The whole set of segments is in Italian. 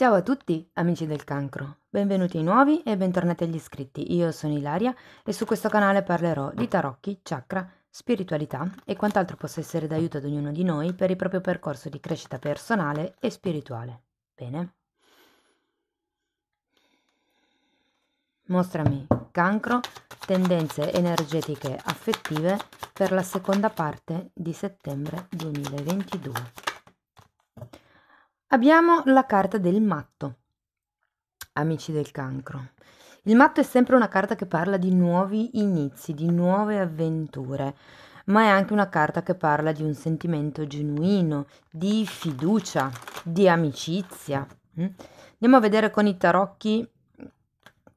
Ciao a tutti amici del cancro, benvenuti ai nuovi e bentornati agli iscritti. Io sono Ilaria e su questo canale parlerò di tarocchi, chakra, spiritualità e quant'altro possa essere d'aiuto ad ognuno di noi per il proprio percorso di crescita personale e spirituale. Bene? Mostrami cancro, tendenze energetiche affettive per la seconda parte di settembre 2022. Abbiamo la carta del matto. Amici del cancro. Il matto è sempre una carta che parla di nuovi inizi, di nuove avventure, ma è anche una carta che parla di un sentimento genuino, di fiducia, di amicizia. Mm? Andiamo a vedere con i tarocchi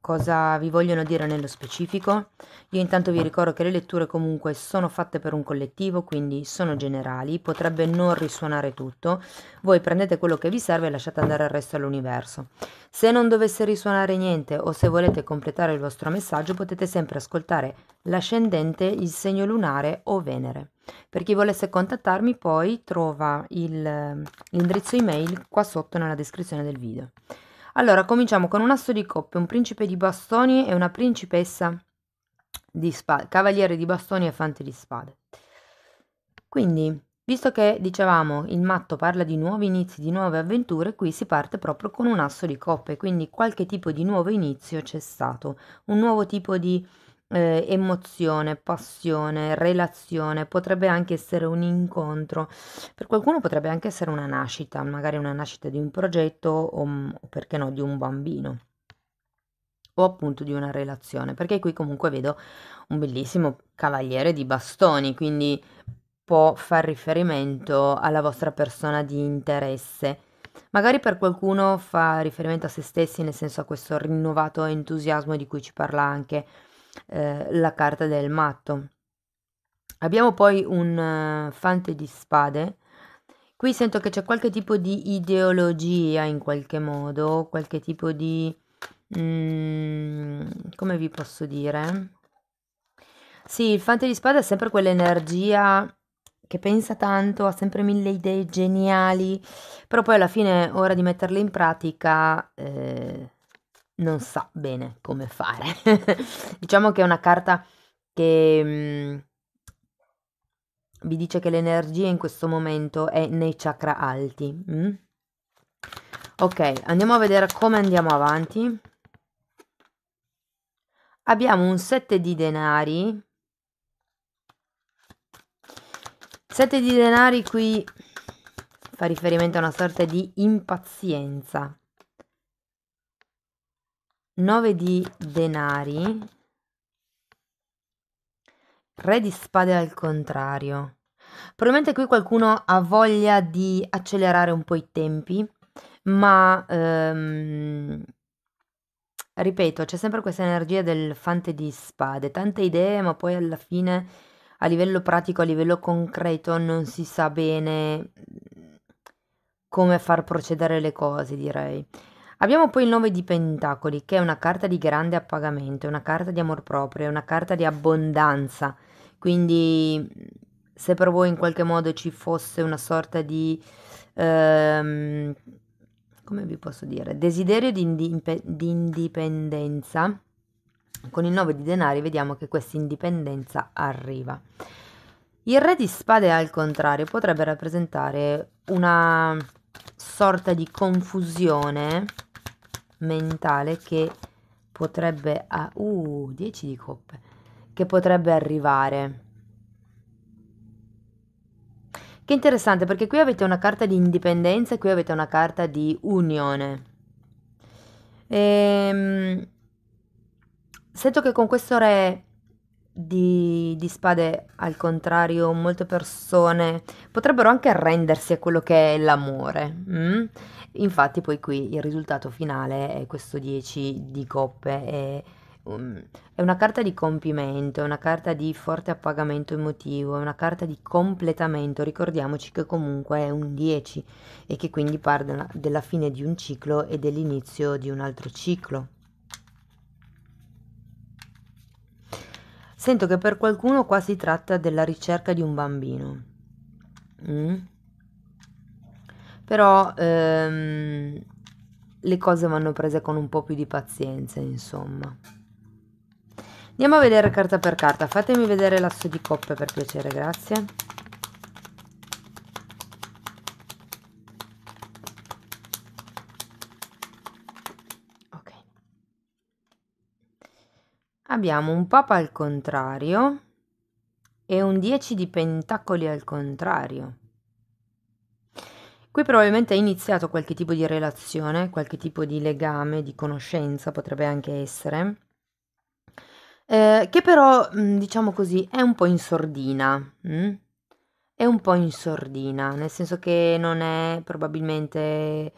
cosa vi vogliono dire nello specifico. Io intanto vi ricordo che le letture comunque sono fatte per un collettivo, quindi sono generali, potrebbe non risuonare tutto. Voi prendete quello che vi serve e lasciate andare il resto all'universo. Se non dovesse risuonare niente o se volete completare il vostro messaggio, potete sempre ascoltare l'ascendente, il segno lunare o Venere. Per chi volesse contattarmi poi trova il, eh, l'indirizzo email qua sotto nella descrizione del video. Allora, cominciamo con un asso di coppe, un principe di bastoni e una principessa di spade, cavaliere di bastoni e fante di spade. Quindi, visto che dicevamo il matto parla di nuovi inizi, di nuove avventure, qui si parte proprio con un asso di coppe, quindi qualche tipo di nuovo inizio c'è stato, un nuovo tipo di eh, emozione, passione, relazione, potrebbe anche essere un incontro, per qualcuno potrebbe anche essere una nascita, magari una nascita di un progetto mm, o perché no di un bambino o appunto di una relazione, perché qui comunque vedo un bellissimo cavaliere di bastoni, quindi può far riferimento alla vostra persona di interesse. Magari per qualcuno fa riferimento a se stessi, nel senso a questo rinnovato entusiasmo di cui ci parla anche eh, la carta del matto. Abbiamo poi un uh, fante di spade. Qui sento che c'è qualche tipo di ideologia in qualche modo, qualche tipo di... Mm, come vi posso dire? Sì, il fante di spade è sempre quell'energia che pensa tanto, ha sempre mille idee geniali, però poi alla fine è ora di metterle in pratica eh, non sa bene come fare. diciamo che è una carta che mh, mm, vi dice che l'energia in questo momento è nei chakra alti. Mm? Ok, andiamo a vedere come andiamo avanti. Abbiamo un 7 di denari. 7 di denari qui fa riferimento a una sorta di impazienza 9 di denari, re di spade al contrario. Probabilmente qui qualcuno ha voglia di accelerare un po' i tempi, ma ehm, ripeto, c'è sempre questa energia del fante di spade, tante idee, ma poi alla fine a livello pratico, a livello concreto, non si sa bene come far procedere le cose, direi. Abbiamo poi il 9 di Pentacoli, che è una carta di grande appagamento, una carta di amor proprio, una carta di abbondanza. Quindi se per voi in qualche modo ci fosse una sorta di... Ehm, come vi posso dire? Desiderio di, indip- di indipendenza. Con il 9 di denari vediamo che questa indipendenza arriva. Il re di spade al contrario potrebbe rappresentare una sorta di confusione mentale che potrebbe a uh, 10 di coppe che potrebbe arrivare. Che interessante perché qui avete una carta di indipendenza e qui avete una carta di unione. Ehm, sento che con questo re di, di, spade, al contrario, molte persone potrebbero anche arrendersi a quello che è l'amore. Mm? Infatti, poi qui il risultato finale è questo 10 di coppe. È, um, è una carta di compimento, è una carta di forte appagamento emotivo, è una carta di completamento. Ricordiamoci che comunque è un 10 e che quindi parla della fine di un ciclo e dell'inizio di un altro ciclo. Sento che per qualcuno qua si tratta della ricerca di un bambino. Mm. Però ehm, le cose vanno prese con un po' più di pazienza, insomma. Andiamo a vedere carta per carta. Fatemi vedere l'asso di coppe per piacere, grazie. abbiamo un papa al contrario e un 10 di pentacoli al contrario. Qui probabilmente è iniziato qualche tipo di relazione, qualche tipo di legame, di conoscenza potrebbe anche essere, eh, che però, mm, diciamo così, è un po' in sordina. Hm? È un po' in sordina, nel senso che non è probabilmente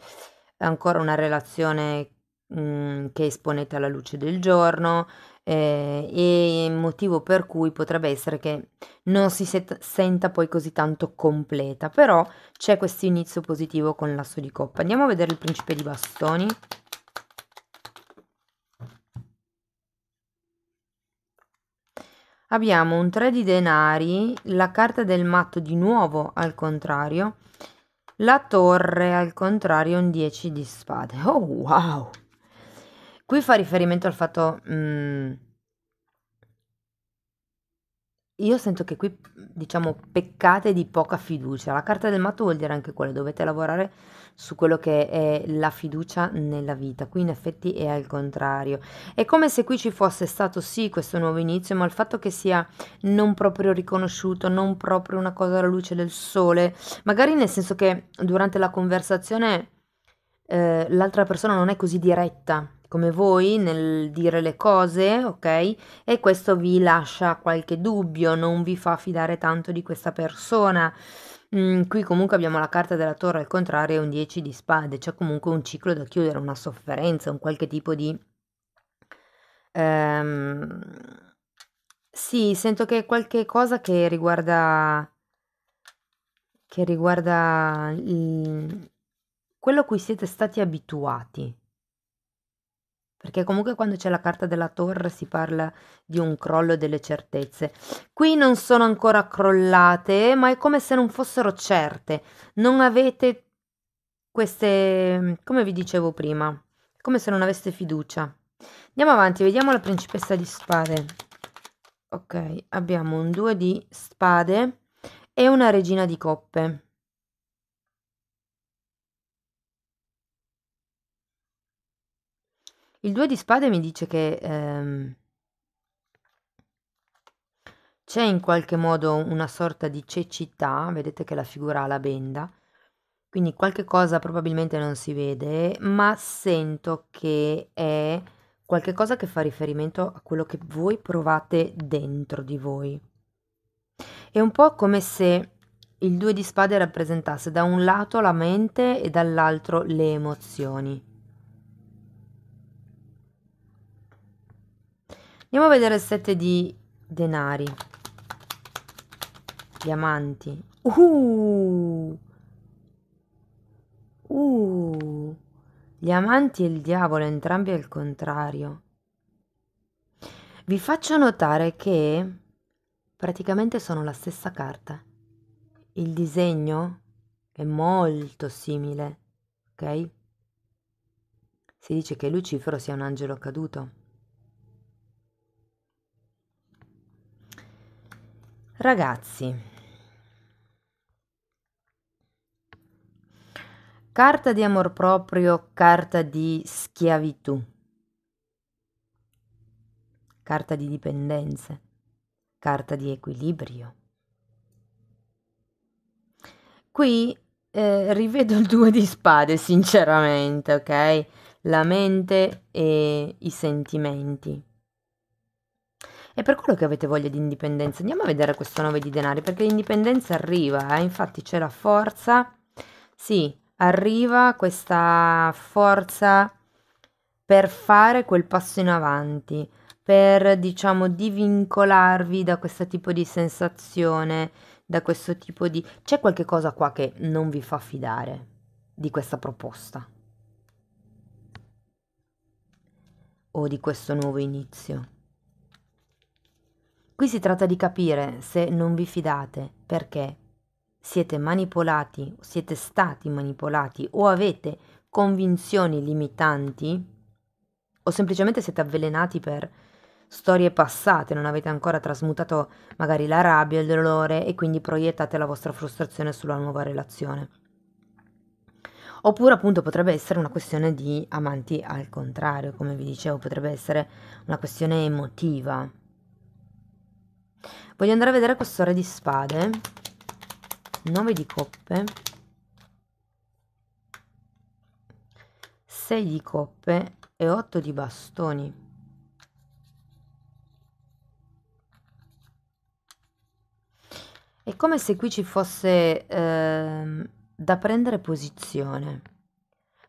ancora una relazione mh, mm, che esponete alla luce del giorno, eh, e motivo per cui potrebbe essere che non si set- senta poi così tanto completa, però c'è questo inizio positivo con l'asso di coppa. Andiamo a vedere il principe di bastoni. Abbiamo un 3 di denari, la carta del matto di nuovo al contrario, la torre al contrario un 10 di spade. Oh wow! Qui fa riferimento al fatto... Mm, io sento che qui, diciamo, peccate di poca fiducia. La carta del matto vuol dire anche quello, dovete lavorare su quello che è la fiducia nella vita. Qui in effetti è al contrario. È come se qui ci fosse stato sì questo nuovo inizio, ma il fatto che sia non proprio riconosciuto, non proprio una cosa alla luce del sole, magari nel senso che durante la conversazione eh, l'altra persona non è così diretta come voi nel dire le cose, ok? E questo vi lascia qualche dubbio, non vi fa fidare tanto di questa persona. Mm, qui comunque abbiamo la carta della torre al contrario, è un 10 di spade, c'è comunque un ciclo da chiudere, una sofferenza, un qualche tipo di... Um, sì, sento che qualche cosa che riguarda... che riguarda il, quello a cui siete stati abituati perché comunque quando c'è la carta della torre si parla di un crollo delle certezze. Qui non sono ancora crollate, ma è come se non fossero certe. Non avete queste, come vi dicevo prima, come se non aveste fiducia. Andiamo avanti, vediamo la principessa di spade. Ok, abbiamo un due di spade e una regina di coppe. Il due di spade mi dice che ehm, c'è in qualche modo una sorta di cecità, vedete che la figura ha la benda, quindi qualche cosa probabilmente non si vede, ma sento che è qualche cosa che fa riferimento a quello che voi provate dentro di voi. È un po' come se il due di spade rappresentasse da un lato la mente e dall'altro le emozioni. Andiamo a vedere il 7 di denari. Diamanti. Uh! Uh! Gli amanti e il diavolo, entrambi al contrario. Vi faccio notare che praticamente sono la stessa carta. Il disegno è molto simile, ok? Si dice che Lucifero sia un angelo caduto. Ragazzi, carta di amor proprio, carta di schiavitù, carta di dipendenze, carta di equilibrio. Qui eh, rivedo il due di spade, sinceramente, ok? La mente e i sentimenti. È per quello che avete voglia di indipendenza. Andiamo a vedere questo 9 di denari, perché l'indipendenza arriva, eh? infatti c'è la forza. Sì, arriva questa forza per fare quel passo in avanti, per diciamo divincolarvi da questo tipo di sensazione, da questo tipo di... C'è qualche cosa qua che non vi fa fidare di questa proposta o di questo nuovo inizio. Qui si tratta di capire se non vi fidate perché siete manipolati, siete stati manipolati o avete convinzioni limitanti o semplicemente siete avvelenati per storie passate, non avete ancora trasmutato magari la rabbia, il dolore e quindi proiettate la vostra frustrazione sulla nuova relazione. Oppure appunto potrebbe essere una questione di amanti al contrario, come vi dicevo, potrebbe essere una questione emotiva, Voglio andare a vedere questo re di spade. 9 di coppe. 6 di coppe e 8 di bastoni. È come se qui ci fosse eh, da prendere posizione.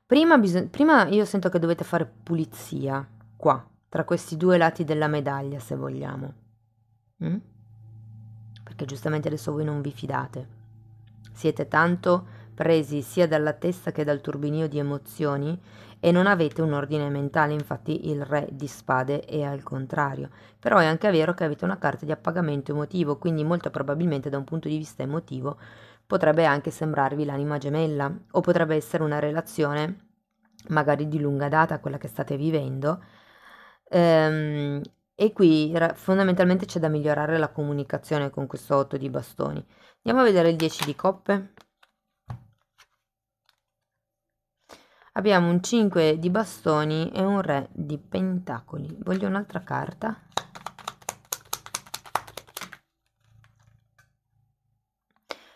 Prima, prima io sento che dovete fare pulizia, qua, tra questi due lati della medaglia, se vogliamo. Mm? perché giustamente adesso voi non vi fidate. Siete tanto presi sia dalla testa che dal turbinio di emozioni e non avete un ordine mentale, infatti il re di spade è al contrario. Però è anche vero che avete una carta di appagamento emotivo, quindi molto probabilmente da un punto di vista emotivo potrebbe anche sembrarvi l'anima gemella o potrebbe essere una relazione magari di lunga data quella che state vivendo ehm, e qui fondamentalmente c'è da migliorare la comunicazione con questo 8 di bastoni. Andiamo a vedere il 10 di coppe. Abbiamo un 5 di bastoni e un re di pentacoli. Voglio un'altra carta.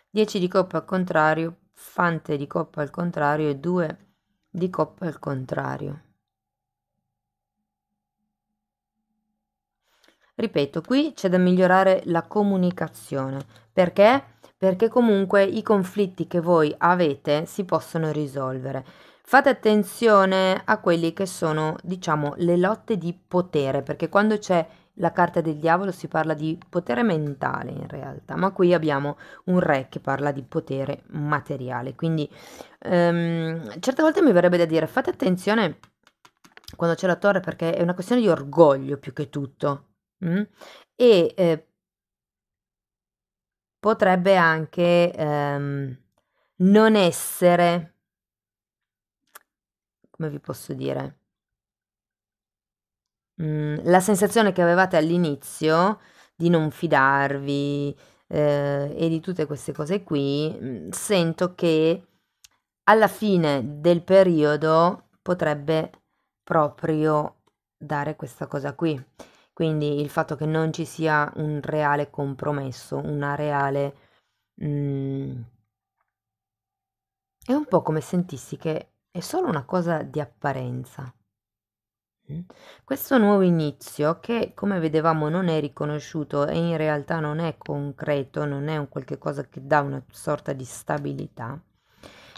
Dieci di coppa al contrario, fante di coppa al contrario e due di coppa al contrario. Ripeto, qui c'è da migliorare la comunicazione. Perché? Perché comunque i conflitti che voi avete si possono risolvere. Fate attenzione a quelli che sono, diciamo, le lotte di potere, perché quando c'è la carta del diavolo si parla di potere mentale in realtà, ma qui abbiamo un re che parla di potere materiale. Quindi ehm, certe volte mi verrebbe da dire fate attenzione quando c'è la torre perché è una questione di orgoglio più che tutto mh? Mm? E eh, potrebbe anche ehm, non essere, come vi posso dire, mh, mm, la sensazione che avevate all'inizio di non fidarvi eh, e di tutte queste cose qui, mm, sento che alla fine del periodo potrebbe proprio dare questa cosa qui. Quindi il fatto che non ci sia un reale compromesso, una reale... Mm, è un po' come sentissi che è solo una cosa di apparenza. Mm? Questo nuovo inizio, che come vedevamo non è riconosciuto e in realtà non è concreto, non è un qualche cosa che dà una sorta di stabilità,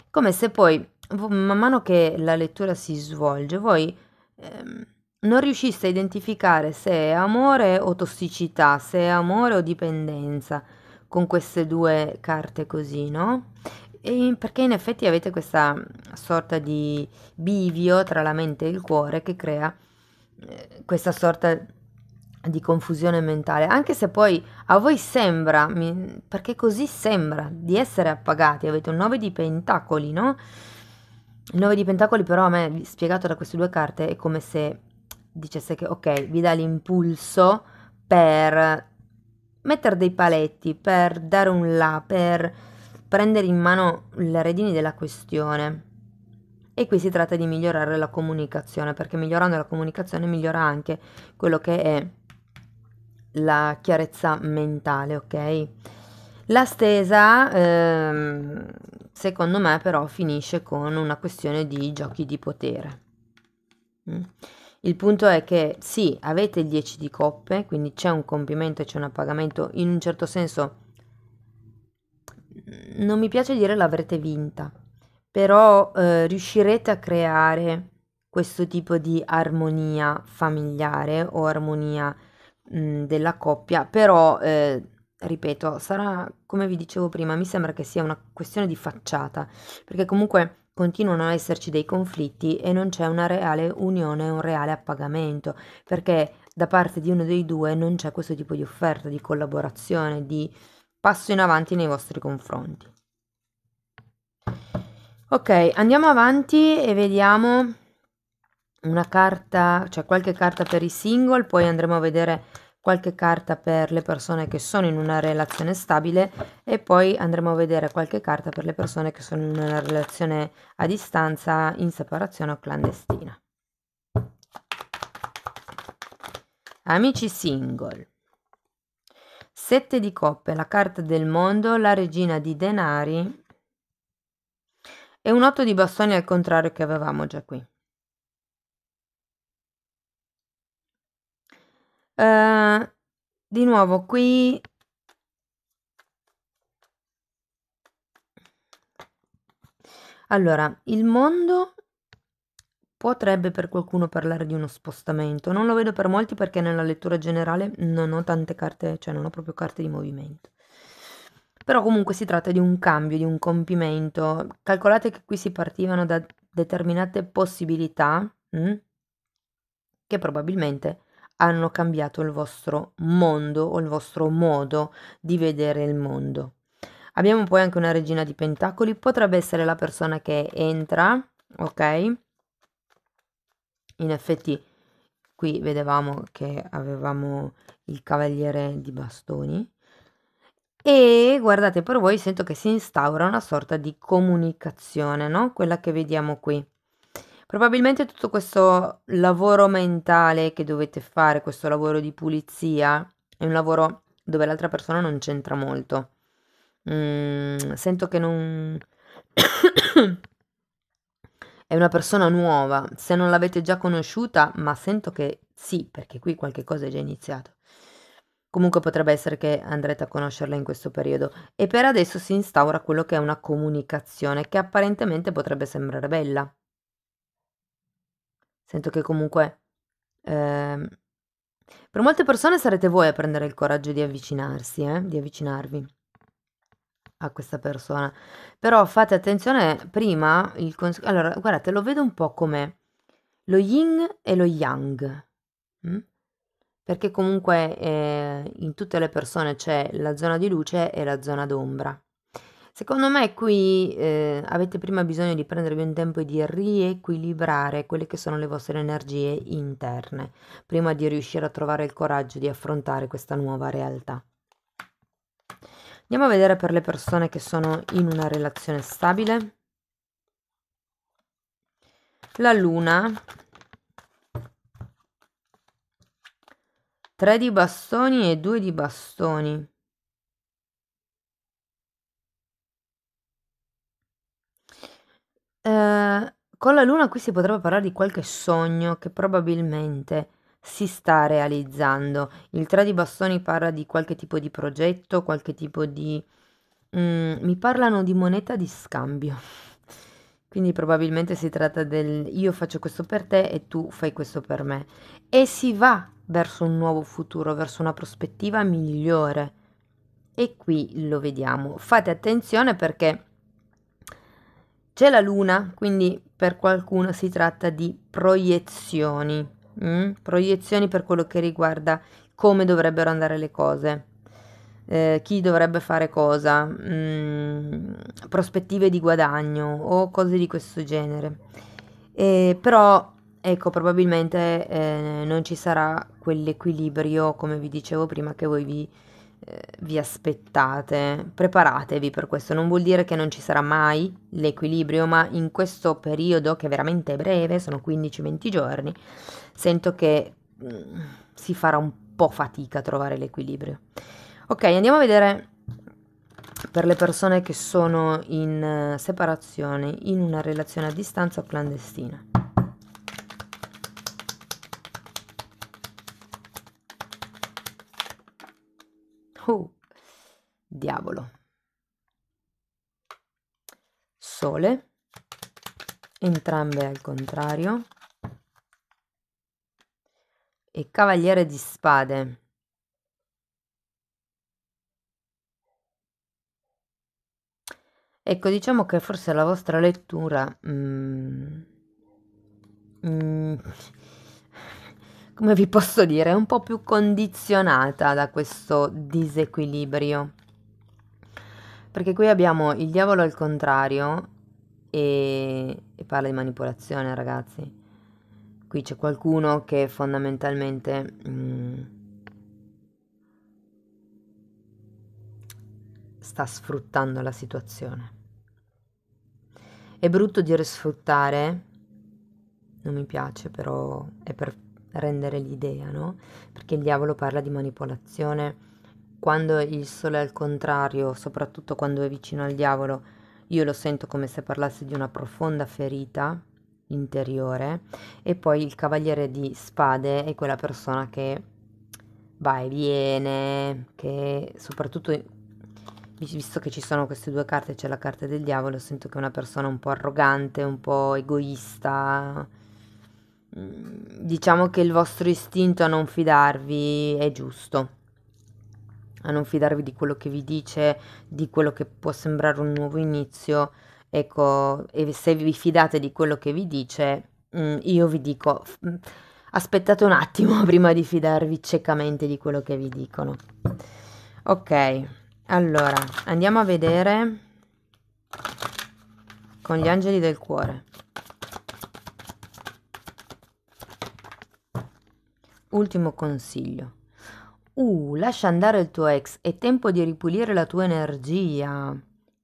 come se poi man mano che la lettura si svolge, voi ehm, non riuscisse a identificare se è amore o tossicità, se è amore o dipendenza con queste due carte così, no? E perché in effetti avete questa sorta di bivio tra la mente e il cuore che crea eh, questa sorta di confusione mentale, anche se poi a voi sembra, perché così sembra, di essere appagati, avete un 9 di pentacoli, no? Il 9 di pentacoli però a me spiegato da queste due carte è come se dicesse che ok, vi dà l'impulso per mettere dei paletti, per dare un là, per prendere in mano le redini della questione. E qui si tratta di migliorare la comunicazione, perché migliorando la comunicazione migliora anche quello che è la chiarezza mentale, ok? La stesa, ehm, secondo me, però finisce con una questione di giochi di potere. Mm. Il punto è che sì, avete il 10 di coppe, quindi c'è un compimento e c'è un appagamento, in un certo senso mm, non mi piace dire l'avrete vinta, però eh, riuscirete a creare questo tipo di armonia familiare o armonia mh, mm, della coppia, però eh, ripeto, sarà come vi dicevo prima, mi sembra che sia una questione di facciata, perché comunque continuano a esserci dei conflitti e non c'è una reale unione, un reale appagamento, perché da parte di uno dei due non c'è questo tipo di offerta, di collaborazione, di passo in avanti nei vostri confronti. Ok, andiamo avanti e vediamo una carta, cioè qualche carta per i single, poi andremo a vedere qualche carta per le persone che sono in una relazione stabile e poi andremo a vedere qualche carta per le persone che sono in una relazione a distanza, in separazione o clandestina. Amici single. Sette di coppe, la carta del mondo, la regina di denari e un otto di bastoni al contrario che avevamo già qui. Uh, di nuovo qui Allora, il mondo potrebbe per qualcuno parlare di uno spostamento, non lo vedo per molti perché nella lettura generale non ho tante carte, cioè non ho proprio carte di movimento. Però comunque si tratta di un cambio, di un compimento. Calcolate che qui si partivano da determinate possibilità mh, mm, che probabilmente hanno cambiato il vostro mondo o il vostro modo di vedere il mondo. Abbiamo poi anche una regina di pentacoli, potrebbe essere la persona che entra, ok? In effetti qui vedevamo che avevamo il cavaliere di bastoni e guardate per voi sento che si instaura una sorta di comunicazione, no? Quella che vediamo qui. Probabilmente tutto questo lavoro mentale che dovete fare, questo lavoro di pulizia, è un lavoro dove l'altra persona non c'entra molto. Mm, sento che non... è una persona nuova, se non l'avete già conosciuta, ma sento che sì, perché qui qualche cosa è già iniziato. Comunque potrebbe essere che andrete a conoscerla in questo periodo. E per adesso si instaura quello che è una comunicazione che apparentemente potrebbe sembrare bella. Sento che comunque... ehm, per molte persone sarete voi a prendere il coraggio di avvicinarsi, eh, di avvicinarvi a questa persona. Però fate attenzione prima, il cons- allora guardate, lo vedo un po' come lo yin e lo yang, mm? perché comunque eh, in tutte le persone c'è la zona di luce e la zona d'ombra. Secondo me qui eh, avete prima bisogno di prendervi un tempo e di riequilibrare quelle che sono le vostre energie interne, prima di riuscire a trovare il coraggio di affrontare questa nuova realtà. Andiamo a vedere per le persone che sono in una relazione stabile. La luna, Tre di bastoni e due di bastoni. Ehm, con la luna qui si potrebbe parlare di qualche sogno che probabilmente si sta realizzando. Il 3 di bastoni parla di qualche tipo di progetto, qualche tipo di mhmm, mi parlano di moneta di scambio. Quindi probabilmente si tratta del io faccio questo per te e tu fai questo per me. E si va verso un nuovo futuro, verso una prospettiva migliore. E qui lo vediamo. Fate attenzione perché c'è la luna, quindi per qualcuno si tratta di proiezioni, mm? proiezioni per quello che riguarda come dovrebbero andare le cose, eh, chi dovrebbe fare cosa, mm, prospettive di guadagno o cose di questo genere. Eh, però ecco, probabilmente eh, non ci sarà quell'equilibrio, come vi dicevo prima, che voi vi eh, vi aspettate, preparatevi per questo, non vuol dire che non ci sarà mai l'equilibrio, ma in questo periodo che è veramente breve, sono 15-20 giorni, sento che mm, si farà un po' fatica a trovare l'equilibrio. Ok, andiamo a vedere per le persone che sono in eh, separazione, in una relazione a distanza o clandestina. Oh, diavolo. Sole, entrambe al contrario. E cavaliere di spade. Ecco, diciamo che forse la vostra lettura... Mm, mm, come vi posso dire, un po' più condizionata da questo disequilibrio. Perché qui abbiamo il diavolo al contrario e, e parla di manipolazione, ragazzi. Qui c'è qualcuno che fondamentalmente... Mm, sta sfruttando la situazione. È brutto dire sfruttare, non mi piace, però è per rendere l'idea, no? Perché il diavolo parla di manipolazione. Quando il sole è al contrario, soprattutto quando è vicino al diavolo, io lo sento come se parlasse di una profonda ferita interiore e poi il cavaliere di spade è quella persona che va e viene, che soprattutto visto che ci sono queste due carte, c'è la carta del diavolo, sento che è una persona un po' arrogante, un po' egoista, Mm, diciamo che il vostro istinto a non fidarvi è giusto, a non fidarvi di quello che vi dice, di quello che può sembrare un nuovo inizio, ecco, e se vi fidate di quello che vi dice, mm, io vi dico, mm, aspettate un attimo prima di fidarvi ciecamente di quello che vi dicono. Ok, allora andiamo a vedere con gli angeli del cuore. Ultimo consiglio. Uh, lascia andare il tuo ex, è tempo di ripulire la tua energia.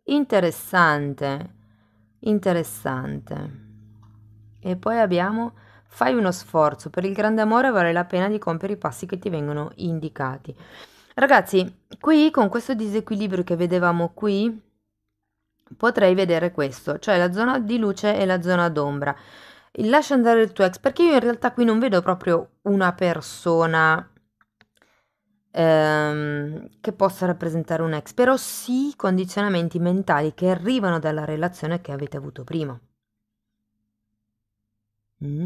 Interessante, interessante. E poi abbiamo fai uno sforzo, per il grande amore vale la pena di compiere i passi che ti vengono indicati. Ragazzi, qui con questo disequilibrio che vedevamo qui, potrei vedere questo, cioè la zona di luce e la zona d'ombra lascia andare il tuo ex, perché io in realtà qui non vedo proprio una persona ehm, che possa rappresentare un ex, però sì condizionamenti mentali che arrivano dalla relazione che avete avuto prima. Mm.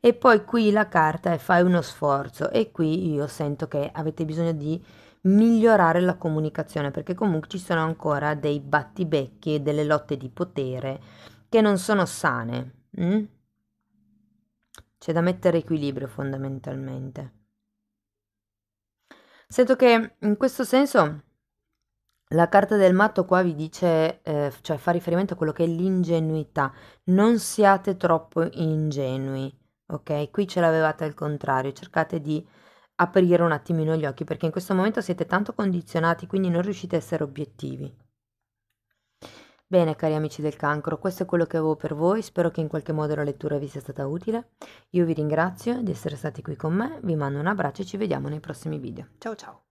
E poi qui la carta è fai uno sforzo e qui io sento che avete bisogno di migliorare la comunicazione perché comunque ci sono ancora dei battibecchi e delle lotte di potere che non sono sane. Mm? C'è da mettere equilibrio fondamentalmente. Sento che in questo senso la carta del matto qua vi dice, eh, cioè fa riferimento a quello che è l'ingenuità. Non siate troppo ingenui, ok? Qui ce l'avevate al contrario, cercate di aprire un attimino gli occhi perché in questo momento siete tanto condizionati, quindi non riuscite a essere obiettivi. Bene cari amici del cancro, questo è quello che avevo per voi, spero che in qualche modo la lettura vi sia stata utile. Io vi ringrazio di essere stati qui con me, vi mando un abbraccio e ci vediamo nei prossimi video. Ciao ciao!